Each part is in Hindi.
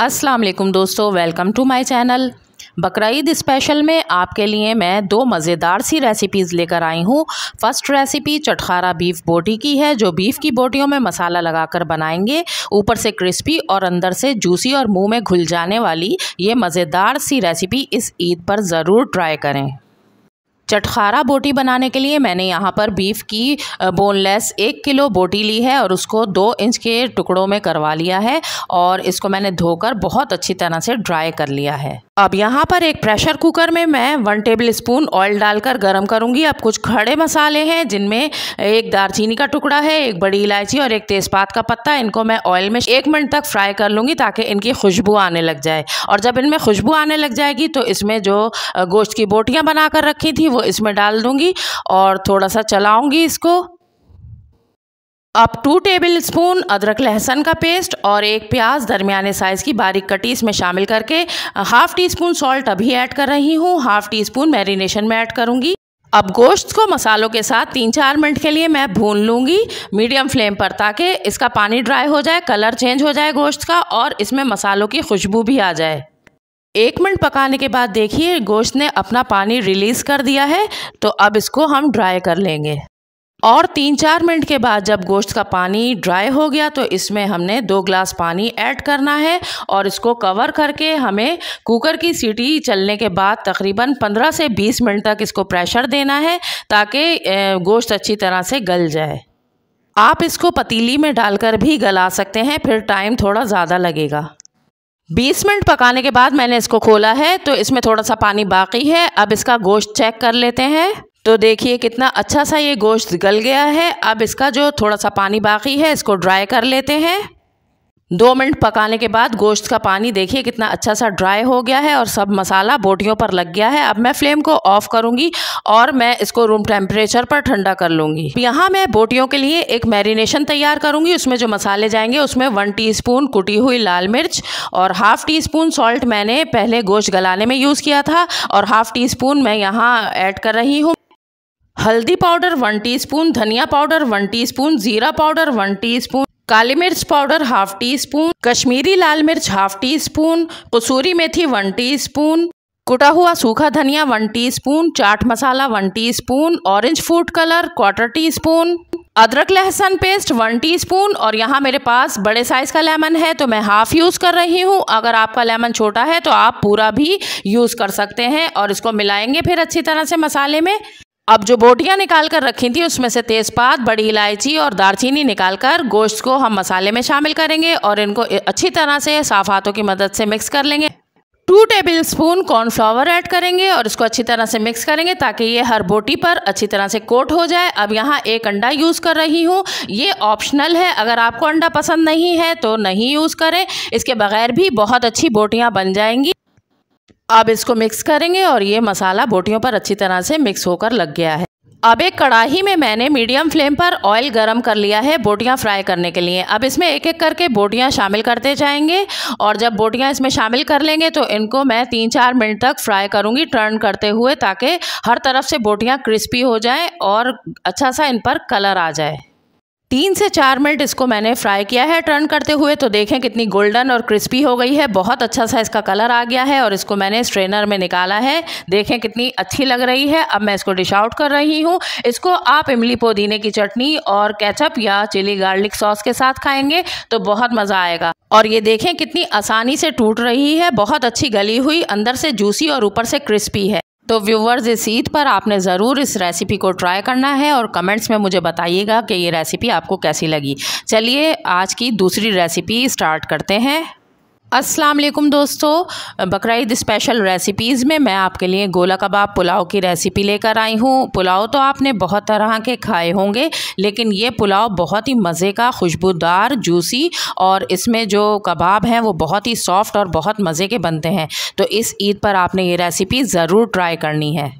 अस्सलाम वालेकुम दोस्तों welcome to my channel Bakar special में आपके लिए मैं दो मज़ेदार सी रेसिपीज़ लेकर आई हूँ फर्स्ट रेसिपी चटखारा बीफ बोटी की है जो बीफ की बोटियों में मसाला लगाकर बनाएंगे ऊपर से क्रिस्पी और अंदर से जूसी और मुंह में घुल जाने वाली ये मज़ेदार सी रेसिपी इस ईद पर ज़रूर ट्राई करें चटखारा बोटी बनाने के लिए मैंने यहाँ पर बीफ की बोनलेस एक किलो बोटी ली है और उसको दो इंच के टुकड़ों में करवा लिया है और इसको मैंने धोकर बहुत अच्छी तरह से ड्राई कर लिया है अब यहाँ पर एक प्रेशर कुकर में मैं वन टेबल स्पून ऑयल डालकर गर्म करूँगी अब कुछ खड़े मसाले हैं जिनमें एक दारचीनी का टुकड़ा है एक बड़ी इलायची और एक तेज़पात का पत्ता इनको मैं ऑयल में एक मिनट तक फ्राई कर लूँगी ताकि इनकी खुशबू आने लग जाए और जब इनमें खुशबू आने लग जाएगी तो इसमें जो गोश्त की बोटियाँ बनाकर रखी थी वो इसमें डाल दूँगी और थोड़ा सा चलाऊँगी इसको अब टू टेबल स्पून अदरक लहसन का पेस्ट और एक प्याज दरमियाने साइज़ की बारीक कटी इसमें शामिल करके हाफ़ टी स्पून सॉल्ट अभी ऐड कर रही हूँ हाफ़ टी स्पून मैरिनेशन में ऐड करूँगी अब गोश्त को मसालों के साथ तीन चार मिनट के लिए मैं भून लूँगी मीडियम फ्लेम पर ताकि इसका पानी ड्राई हो जाए कलर चेंज हो जाए गोश्त का और इसमें मसालों की खुशबू भी आ जाए एक मिनट पकाने के बाद देखिए गोश्त ने अपना पानी रिलीज़ कर दिया है तो अब इसको हम ड्राई कर लेंगे और तीन चार मिनट के बाद जब गोश्त का पानी ड्राई हो गया तो इसमें हमने दो ग्लास पानी ऐड करना है और इसको कवर करके हमें कुकर की सीटी चलने के बाद तकरीबन 15 से 20 मिनट तक इसको प्रेशर देना है ताकि गोश्त अच्छी तरह से गल जाए आप इसको पतीली में डालकर भी गला सकते हैं फिर टाइम थोड़ा ज़्यादा लगेगा 20 मिनट पकाने के बाद मैंने इसको खोला है तो इसमें थोड़ा सा पानी बाकी है अब इसका गोश्त चेक कर लेते हैं तो देखिए कितना अच्छा सा ये गोश्त गल गया है अब इसका जो थोड़ा सा पानी बाकी है इसको ड्राई कर लेते हैं दो मिनट पकाने के बाद गोश्त का पानी देखिए कितना अच्छा सा ड्राई हो गया है और सब मसाला बोटियों पर लग गया है अब मैं फ्लेम को ऑफ करूंगी और मैं इसको रूम टेम्परेचर पर ठंडा कर लूंगी यहाँ मैं बोटियों के लिए एक मैरिनेशन तैयार करूंगी उसमें जो मसाले जाएंगे उसमें वन टीस्पून कुटी हुई लाल मिर्च और हाफ टी स्पून सॉल्ट मैंने पहले गोश्त गलाने में यूज़ किया था और हाफ टी स्पून मैं यहाँ ऐड कर रही हूँ हल्दी पाउडर वन टीस्पून धनिया पाउडर वन टीस्पून जीरा पाउडर वन टीस्पून काली मिर्च powder half teaspoon Kashmiri लाल मिर्च हाफ टी स्पून कसूरी मेथी वन टीस्पून कुटा हुआ सूखा धनिया वन टीस्पून चाट मसाला one teaspoon orange food colour quarter teaspoon अदरक लहसुन पेस्ट वन टी स्पून और यहाँ मेरे पास बड़े साइज़ का लेमन है तो मैं हाफ़ यूज़ कर रही हूँ अगर आपका लेमन छोटा है तो आप पूरा भी यूज़ कर सकते हैं और इसको मिलाएंगे फिर अच्छी तरह से मसाले में अब जो बोटियाँ निकाल कर रखी थी उसमें से तेज़पात बड़ी इलायची और दारचीनी निकाल कर गोश्त को हम मसाले में शामिल करेंगे और इनको अच्छी तरह से साफ हाथों की मदद से मिक्स कर लेंगे two tablespoon cornflour add करेंगे और इसको अच्छी तरह से मिक्स करेंगे ताकि ये हर बोटी पर अच्छी तरह से कोट हो जाए अब यहाँ एक अंडा यूज़ कर रही हूँ ये ऑप्शनल है अगर आपको अंडा पसंद नहीं है तो नहीं यूज़ करें इसके बगैर भी बहुत अच्छी बोटियाँ बन जाएंगी अब इसको मिक्स करेंगे और ये मसाला बोटियों पर अच्छी तरह से मिक्स होकर लग गया है अब एक कढ़ाई में मैंने मीडियम फ्लेम पर ऑयल गरम कर लिया है बोटियां फ्राई करने के लिए अब इसमें एक एक करके बोटियां शामिल करते जाएंगे और जब बोटियां इसमें शामिल कर लेंगे तो इनको मैं तीन चार मिनट तक फ्राई करूंगी टर्न करते हुए ताकि हर तरफ से बोटियां क्रिस्पी हो जाएँ और अच्छा सा इन पर कलर आ जाए तीन से चार मिनट इसको मैंने फ्राई किया है टर्न करते हुए तो देखें कितनी गोल्डन और क्रिस्पी हो गई है बहुत अच्छा सा इसका कलर आ गया है और इसको मैंने स्ट्रेनर में निकाला है देखें कितनी अच्छी लग रही है अब मैं इसको डिश आउट कर रही हूँ इसको आप इमली पुदीने की चटनी और कैचअप या चिली गार्लिक सॉस के साथ खाएंगे तो बहुत मज़ा आएगा और ये देखें कितनी आसानी से टूट रही है बहुत अच्छी गली हुई अंदर से जूसी और ऊपर से क्रिस्पी है तो व्यूवर्स इस ईद पर आपने ज़रूर इस रेसिपी को ट्राई करना है और कमेंट्स में मुझे बताइएगा कि ये रेसिपी आपको कैसी लगी चलिए आज की दूसरी रेसिपी स्टार्ट करते हैं अस्सलाम वालेकुम दोस्तों बकर स्पेशल रेसिपीज़ में मैं आपके लिए गोला कबाब पुलाव की रेसिपी लेकर आई हूँ पुलाव तो आपने बहुत तरह के खाए होंगे लेकिन ये पुलाव बहुत ही मज़े का खुशबूदार जूसी और इसमें जो कबाब हैं वो बहुत ही सॉफ्ट और बहुत मज़े के बनते हैं तो इस ईद पर आपने ये रेसिपी ज़रूर ट्राई करनी है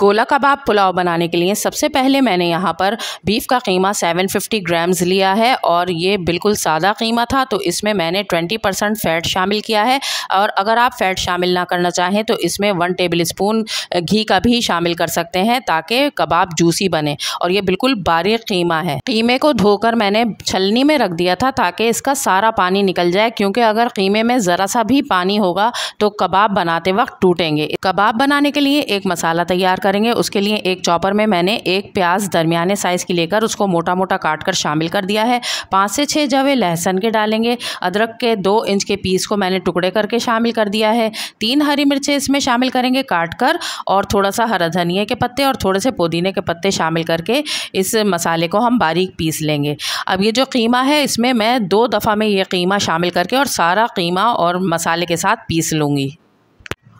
गोला कबाब पुलाव बनाने के लिए सबसे पहले मैंने यहाँ पर बीफ का कीमा 750 ग्राम्स लिया है और ये बिल्कुल सादा कीमा था तो इसमें मैंने 20 परसेंट फ़ैट शामिल किया है और अगर आप फ़ैट शामिल ना करना चाहें तो इसमें वन टेबल स्पून घी का भी शामिल कर सकते हैं ताकि कबाब जूसी बने और ये बिल्कुल बारीक कीमा है कीमे को धोकर मैंने छलनी में रख दिया था ताकि इसका सारा पानी निकल जाए क्योंकि अगर कीमे में ज़रा सा भी पानी होगा तो कबाब बनाते वक्त टूटेंगे कबाब बनाने के लिए एक मसाला तैयार करेंगे उसके लिए एक चॉपर में मैंने एक प्याज दरमियाने साइज़ की लेकर उसको मोटा मोटा काट कर शामिल कर दिया है पाँच से छः जवे लहसन के डालेंगे अदरक के दो इंच के पीस को मैंने टुकड़े करके शामिल कर दिया है तीन हरी मिर्चें इसमें शामिल करेंगे काट कर और थोड़ा सा हरा धनिया के पत्ते और थोड़े से पुदीने के पत्ते शामिल करके इस मसाले को हम बारीक पीस लेंगे अब ये जो कीमा है इसमें मैं दो दफ़ा में ये कीमा शामिल करके और सारा कीमा और मसाले के साथ पीस लूँगी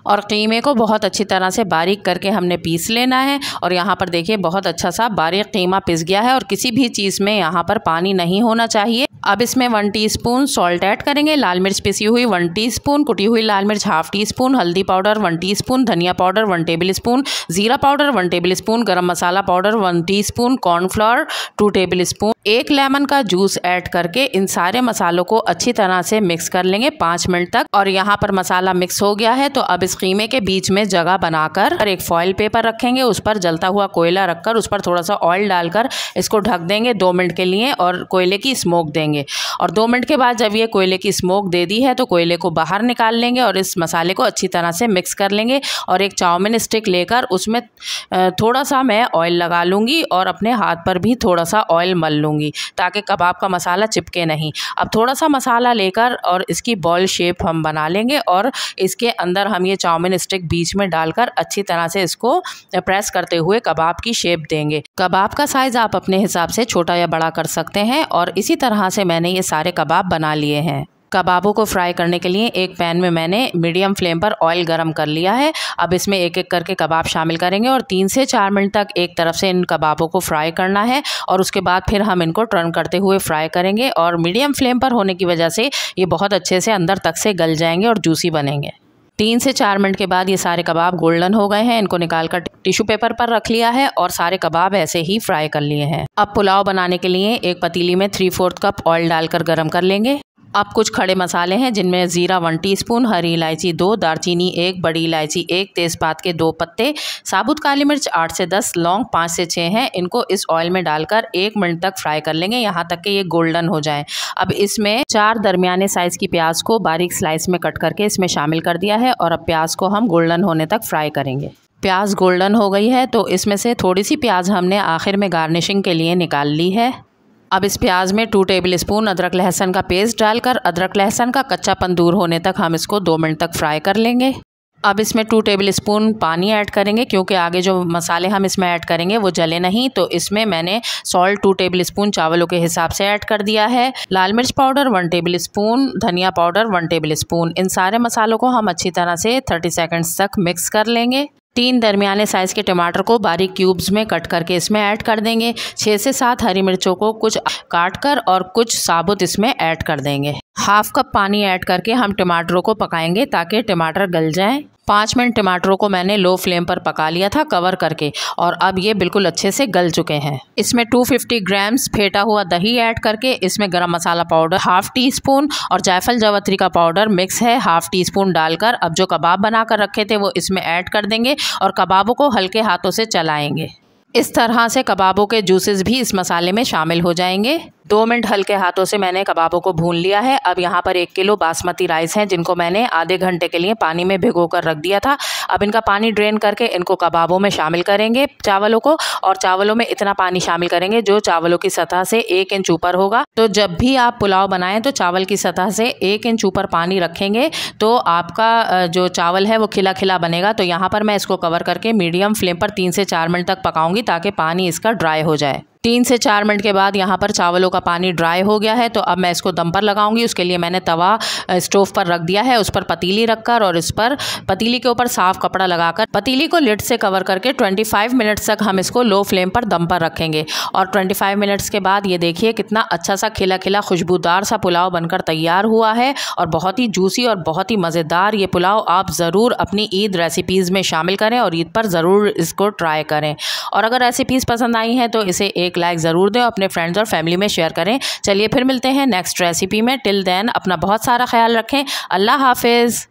और कीमे को बहुत अच्छी तरह से बारीक करके हमने पीस लेना है और यहाँ पर देखिए बहुत अच्छा सा बारीक कीमा पिस गया है और किसी भी चीज़ में यहाँ पर पानी नहीं होना चाहिए अब इसमें वन टीस्पून सॉल्ट ऐड करेंगे लाल मिर्च पिसी हुई वन टीस्पून कुटी हुई लाल मिर्च हाफ टी स्पून हल्दी पाउडर वन टीस्पून धनिया पाउडर वन टेबल स्पून जीरा पाउडर वन टेबल स्पून गर्म मसाला powder one teaspoon cornflour two tablespoon एक लेमन का जूस ऐड करके इन सारे मसालों को अच्छी तरह से मिक्स कर लेंगे पाँच मिनट तक और यहाँ पर मसाला मिक्स हो गया है तो अब इस इस खीमे के बीच में जगह बनाकर और एक फॉइल पेपर रखेंगे उस पर जलता हुआ कोयला रखकर उस पर थोड़ा सा ऑयल डालकर इसको ढक देंगे दो मिनट के लिए और कोयले की स्मोक देंगे और दो मिनट के बाद जब ये कोयले की स्मोक दे दी है तो कोयले को बाहर निकाल लेंगे और इस मसाले को अच्छी तरह से मिक्स कर लेंगे और एक चाउमिन स्टिक लेकर उसमें थोड़ा सा मैं ऑयल लगा लूँगी और अपने हाथ पर भी थोड़ा सा ऑयल मल लूँगी ताकि कबाब का मसाला चिपके नहीं अब थोड़ा सा मसाला लेकर और इसकी बॉल शेप हम बना लेंगे और इसके अंदर हम ये चाउमीन स्टिक बीच में डालकर अच्छी तरह से इसको प्रेस करते हुए कबाब की शेप देंगे कबाब का साइज़ आप अपने हिसाब से छोटा या बड़ा कर सकते हैं और इसी तरह से मैंने ये सारे कबाब बना लिए हैं कबाबों को फ्राई करने के लिए एक पैन में मैंने मीडियम फ्लेम पर ऑयल गरम कर लिया है अब इसमें एक एक करके कबाब शामिल करेंगे और तीन से चार मिनट तक एक तरफ से इन कबाबों को फ्राई करना है और उसके बाद फिर हम इनको टर्न करते हुए फ्राई करेंगे और मीडियम फ्लेम पर होने की वजह से ये बहुत अच्छे से अंदर तक से गल जाएंगे और जूसी बनेंगे तीन से चार मिनट के बाद ये सारे कबाब गोल्डन हो गए हैं इनको निकाल कर टिश्यू पेपर पर रख लिया है और सारे कबाब ऐसे ही फ्राई कर लिए हैं अब पुलाव बनाने के लिए एक पतीली में थ्री फोर्थ कप ऑयल डालकर गर्म कर लेंगे अब कुछ खड़े मसाले हैं जिनमें ज़ीरा वन टीस्पून, हरी इलायची दो दारचीनी एक बड़ी इलायची एक तेज़पात के दो पत्ते साबुत काली मिर्च आठ से दस लौंग पाँच से छः हैं इनको इस ऑयल में डालकर एक मिनट तक फ्राई कर लेंगे यहाँ तक कि ये गोल्डन हो जाए अब इसमें चार दरमियाने साइज़ की प्याज को बारीक स्लाइस में कट करके इसमें शामिल कर दिया है और अब प्याज को हम गोल्डन होने तक फ्राई करेंगे प्याज गोल्डन हो गई है तो इसमें से थोड़ी सी प्याज हमने आखिर में गार्निशिंग के लिए निकाल ली है अब इस प्याज में टू टेबल स्पून अदरक लहसुन का पेस्ट डालकर अदरक लहसुन का कच्चापन दूर होने तक हम इसको दो मिनट तक फ्राई कर लेंगे अब इसमें टू टेबल स्पून पानी ऐड करेंगे क्योंकि आगे जो मसाले हम इसमें ऐड करेंगे वो जले नहीं तो इसमें मैंने सॉल्ट टू टेबल स्पून चावलों के हिसाब से ऐड कर दिया है लाल मिर्च पाउडर वन टेबल स्पून धनिया पाउडर वन टेबल स्पून इन सारे मसालों को हम अच्छी तरह से थर्टी सेकेंड्स तक मिक्स कर लेंगे तीन दरमियाने साइज़ के टमाटर को बारीक क्यूब्स में कट करके इसमें ऐड कर देंगे छः से सात हरी मिर्चों को कुछ काट कर और कुछ साबुत इसमें ऐड कर देंगे हाफ कप पानी ऐड करके हम टमाटरों को पकाएंगे ताकि टमाटर गल जाएं। पाँच मिनट टमाटरों को मैंने लो फ्लेम पर पका लिया था कवर करके और अब ये बिल्कुल अच्छे से गल चुके हैं इसमें 250 ग्राम्स फेटा हुआ दही ऐड करके इसमें गरम मसाला पाउडर हाफ टी स्पून और जायफल जवत्री का पाउडर मिक्स है हाफ टी स्पून डालकर अब जो कबाब बनाकर रखे थे वो इसमें ऐड कर देंगे और कबाबों को हल्के हाथों से चलाएँगे इस तरह से कबाबों के जूसेस भी इस मसाले में शामिल हो जाएंगे दो मिनट हल्के हाथों से मैंने कबाबों को भून लिया है अब यहाँ पर एक किलो बासमती राइस हैं जिनको मैंने आधे घंटे के लिए पानी में भिगो कर रख दिया था अब इनका पानी ड्रेन करके इनको कबाबों में शामिल करेंगे चावलों को और चावलों में इतना पानी शामिल करेंगे जो चावलों की सतह से एक इंच ऊपर होगा तो जब भी आप पुलाव बनाएं तो चावल की सतह से एक इंच ऊपर पानी रखेंगे तो आपका जो चावल है वो खिला खिला बनेगा तो यहाँ पर मैं इसको कवर करके मीडियम फ्लेम पर तीन से चार मिनट तक पकाऊंगी ताकि पानी इसका ड्राई हो जाए तीन से चार मिनट के बाद यहाँ पर चावलों का पानी ड्राई हो गया है तो अब मैं इसको दम पर लगाऊंगी उसके लिए मैंने तवा स्टोव पर रख दिया है उस पर पतीली रखकर और इस पर पतीली के ऊपर साफ कपड़ा लगाकर पतीली को लिट से कवर करके 25 मिनट्स तक हम इसको लो फ्लेम पर दम पर रखेंगे और 25 मिनट्स के बाद ये देखिए कितना अच्छा सा खिला खिला खुशबूदार सा पुलाव बनकर तैयार हुआ है और बहुत ही जूसी और बहुत ही मज़ेदार ये पुलाव आप ज़रूर अपनी ईद रेसिपीज़ में शामिल करें और ईद पर ज़रूर इसको ट्राई करें और अगर रेसिपीज़ पसंद आई हैं तो इसे एक एक लाइक ज़रूर दें अपने फ्रेंड्स और फैमिली में शेयर करें चलिए फिर मिलते हैं नेक्स्ट रेसिपी में टिल देन अपना बहुत सारा ख्याल रखें अल्लाह हाफिज़